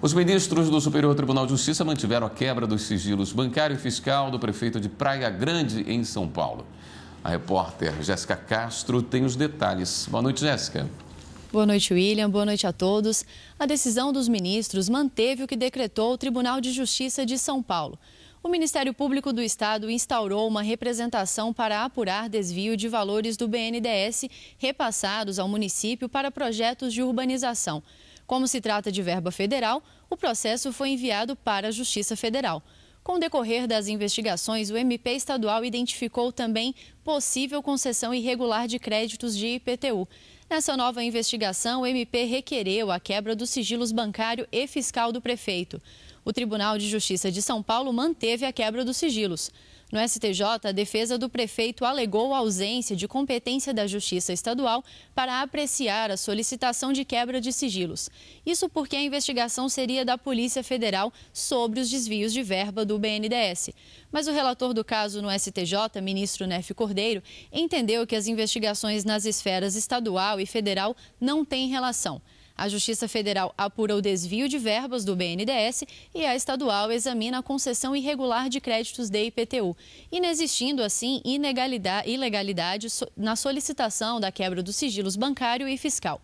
Os ministros do Superior Tribunal de Justiça mantiveram a quebra dos sigilos bancário e fiscal do prefeito de Praia Grande, em São Paulo. A repórter Jéssica Castro tem os detalhes. Boa noite, Jéssica. Boa noite, William. Boa noite a todos. A decisão dos ministros manteve o que decretou o Tribunal de Justiça de São Paulo. O Ministério Público do Estado instaurou uma representação para apurar desvio de valores do BNDES repassados ao município para projetos de urbanização. Como se trata de verba federal, o processo foi enviado para a Justiça Federal. Com o decorrer das investigações, o MP estadual identificou também possível concessão irregular de créditos de IPTU. Nessa nova investigação, o MP requereu a quebra dos sigilos bancário e fiscal do prefeito. O Tribunal de Justiça de São Paulo manteve a quebra dos sigilos. No STJ, a defesa do prefeito alegou a ausência de competência da Justiça Estadual para apreciar a solicitação de quebra de sigilos. Isso porque a investigação seria da Polícia Federal sobre os desvios de verba do BNDES. Mas o relator do caso no STJ, ministro Nef Cordeiro, entendeu que as investigações nas esferas estadual estadual e federal não têm relação. A Justiça Federal apura o desvio de verbas do BNDES e a estadual examina a concessão irregular de créditos de IPTU, inexistindo assim ilegalidade na solicitação da quebra dos sigilos bancário e fiscal.